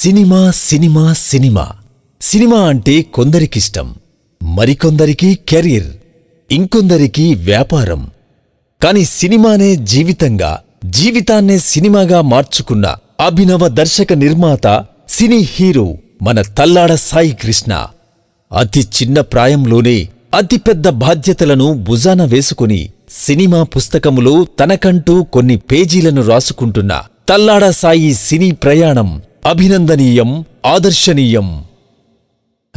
cinema cinema cinema cinema అంటే కొందరికిష్టం మరికొందరికి career ఇంకొందరికి వ్యాపారం కాని సినిమానే జీవితంగా జీవితాన్నే సినిమాగా మార్చుకున్న అభినవ దర్శక నిర్మాత సినీ హీరో మన తల్లాడ సాయి కృష్ణ అతి చిన్న ప్రాయంలోనే అతిపెద్ద బాధ్యతలను భుజాన వేసుకుని సినిమా పుస్తకములో తనకంటూ కొన్ని పేజీలను రాసుకుంటున్న తల్లాడ సాయి సినీ ప్రయాణం అభినందనీయం ఆదర్శనీయం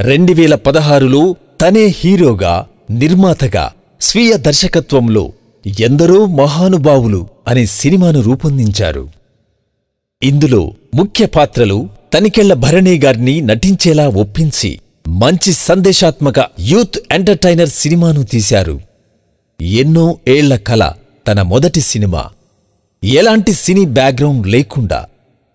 రెండు వేల పదహారులో తనే హీరోగా నిర్మాతగా స్వీయ దర్శకత్వంలో ఎందరో మహానుభావులు అనే సినిమాను రూపొందించారు ఇందులో ముఖ్య పాత్రలు తనికెళ్ల భరణి గారిని నటించేలా ఒప్పించి మంచి సందేశాత్మక యూత్ ఎంటర్టైనర్ సినిమాను తీశారు ఎన్నో ఏళ్ల కల తన మొదటి సినిమా ఎలాంటి సినీ బ్యాక్గ్రౌండ్ లేకుండా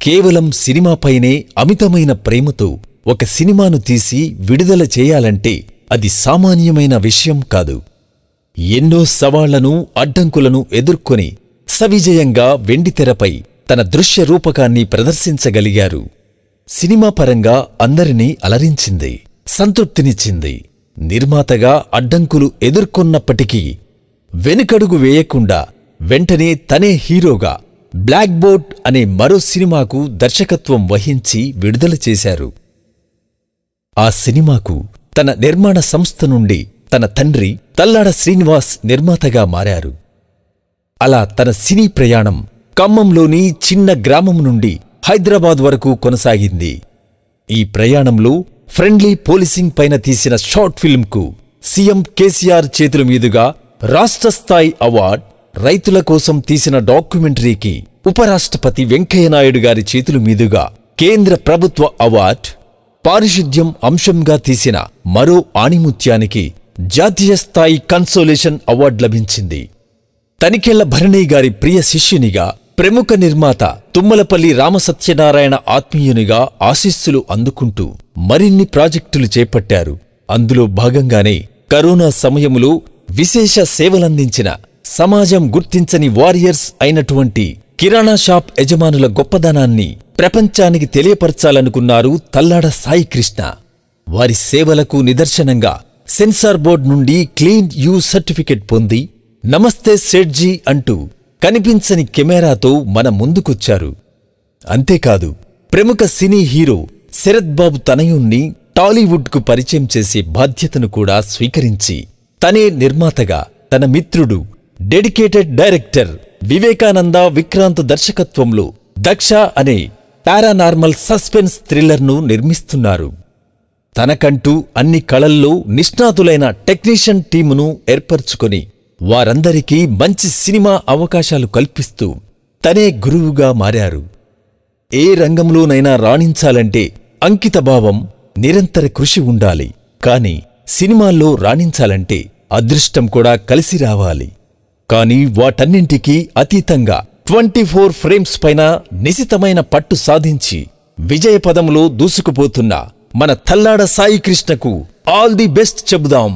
కేవలం సినిమాపైనే అమితమైన ప్రేమతో ఒక సినిమాను తీసి విడుదల చేయాలంటే అది సామాన్యమైన విషయం కాదు ఎన్నో సవాళ్లను అడ్డంకులను ఎదుర్కొని సవిజయంగా వెండితెరపై తన దృశ్య రూపకాన్ని ప్రదర్శించగలిగారు సినిమా పరంగా అందరినీ అలరించింది సంతృప్తినిచ్చింది నిర్మాతగా అడ్డంకులు ఎదుర్కొన్నప్పటికీ వెనుకడుగు వేయకుండా వెంటనే తనే హీరోగా బ్లాక్ బోర్డ్ అనే మరో సినిమాకు దర్శకత్వం వహించి విడుదల చేశారు ఆ సినిమాకు తన నిర్మాణ సంస్థ నుండి తన తండ్రి తల్లాడ శ్రీనివాస్ నిర్మాతగా మారారు అలా తన సినీ ప్రయాణం ఖమ్మంలోని చిన్న గ్రామం నుండి హైదరాబాద్ వరకు కొనసాగింది ఈ ప్రయాణంలో ఫ్రెండ్లీ పోలీసింగ్ పైన తీసిన షార్ట్ ఫిల్మ్కు సీఎం కేసీఆర్ చేతుల మీదుగా రాష్ట్రస్థాయి అవార్డ్ రైతుల కోసం తీసిన డాక్యుమెంటరీకి ఉపరాష్ట్రపతి వెంకయ్యనాయుడు గారి చేతుల మీదుగా కేంద్ర ప్రభుత్వ అవార్డ్ పారిశుద్ధ్యం అంశంగా తీసిన మరో ఆణిముత్యానికి జాతీయ స్థాయి కన్సోలేషన్ అవార్డు లభించింది తనికెళ్ల భరణి గారి ప్రియ శిష్యునిగా ప్రముఖ నిర్మాత తుమ్మలపల్లి రామసత్యనారాయణ ఆత్మీయునిగా ఆశీస్సులు అందుకుంటూ మరిన్ని ప్రాజెక్టులు చేపట్టారు అందులో భాగంగానే కరోనా సమయములో విశేష సేవలందించిన సమాజం గుర్తించని వారియర్స్ అయినటువంటి కిరాణా షాప్ యజమానుల గొప్పదనాన్ని ప్రపంచానికి తెలియపరచాలనుకున్నారు తల్లాడ సాయికృష్ణ వారి సేవలకు నిదర్శనంగా సెన్సార్ బోర్డ్ నుండి క్లీన్ యూ సర్టిఫికెట్ పొంది నమస్తే సేట్జీ అంటూ కనిపించని కెమెరాతో మన ముందుకొచ్చారు అంతేకాదు ప్రముఖ సినీ హీరో శరత్ బాబు తనయుణ్ణి టాలీవుడ్కు పరిచయం చేసే బాధ్యతను కూడా స్వీకరించి తనే నిర్మాతగా తన మిత్రుడు డెడికేటెడ్ డైరెక్టర్ వివేకానంద విక్రాంత్ దర్శకత్వంలో దక్ష అనే పారానార్మల్ సస్పెన్స్ థ్రిల్లర్ను నిర్మిస్తున్నారు తనకంటూ అన్ని కళల్లో నిష్ణాతులైన టెక్నీషియన్ టీమును ఏర్పరచుకొని వారందరికీ మంచి సినిమా అవకాశాలు కల్పిస్తూ తనే గురువుగా మారారు ఏ రంగంలోనైనా రాణించాలంటే అంకితభావం నిరంతర కృషి ఉండాలి కాని సినిమాల్లో రాణించాలంటే అదృష్టం కూడా కలిసి రావాలి కానీ వాటన్నింటికీ అతీతంగా ట్వంటీ ఫోర్ ఫ్రేమ్స్ పైన నిశితమైన పట్టు సాధించి విజయపదంలో దూసుకుపోతున్న మన తల్లాడ సాయికృష్ణకు ఆల్ ది బెస్ట్ చెబుదాం